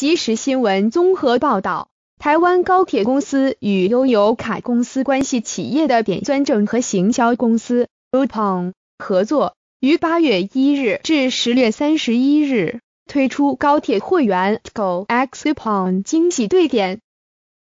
即时新闻综合报道：台湾高铁公司与悠游卡公司关系企业的点钻证和行销公司 o p o n 合作，于八月一日至十月三十一日推出高铁会员 Go X o p o n 惊喜兑点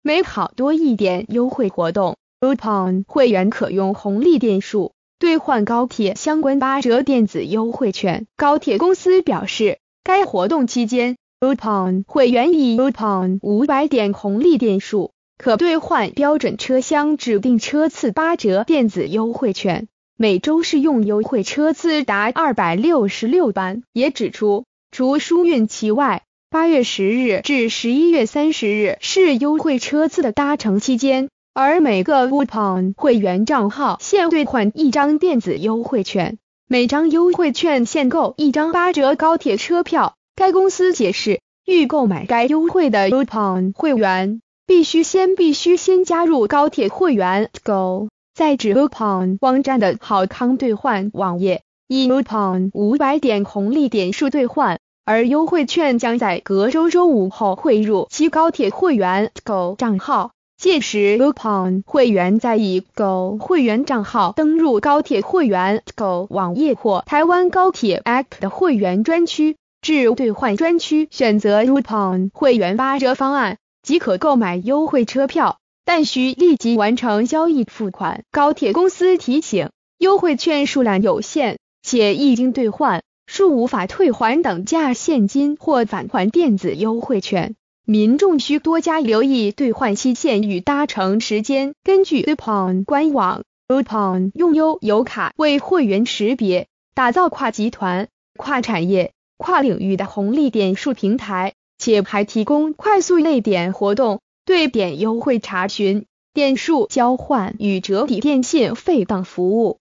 每好多一点优惠活动。o p o n 会员可用红利点数兑换高铁相关八折电子优惠券。高铁公司表示，该活动期间。WuPon 会员以 WuPon 五百点红利点数可兑换标准车厢指定车次八折电子优惠券，每周适用优惠车次达二百六十六班。也指出，除暑运期外，八月十日至十一月三十日是优惠车次的搭乘期间，而每个 WuPon 会员账号限兑换一张电子优惠券，每张优惠券限购一张八折高铁车票。该公司解释，欲购买该优惠的 u p o n 会员，必须先必须先加入高铁会员 Go，在指 u p o n 网站的好康兑换网页，以 u p o n 五百点红利点数兑换，而优惠券将在隔周周五后汇入其高铁会员 Go 账号，届时 u p o n 会员再以 Go 会员账号登入高铁会员 Go 网页或台湾高铁 App 的会员专区。至兑换专区选择 coupon 会员八折方案即可购买优惠车票，但需立即完成交易付款。高铁公司提醒：优惠券数量有限，且一经兑换，恕无法退还等价现金或返还电子优惠券。民众需多加留意兑换期限与搭乘时间。根据 coupon 官网，coupon 用优游卡为会员识别，打造跨集团、跨产业。跨领域的红利点数平台，且还提供快速类点活动、对点优惠查询、点数交换与折抵电信费等服务。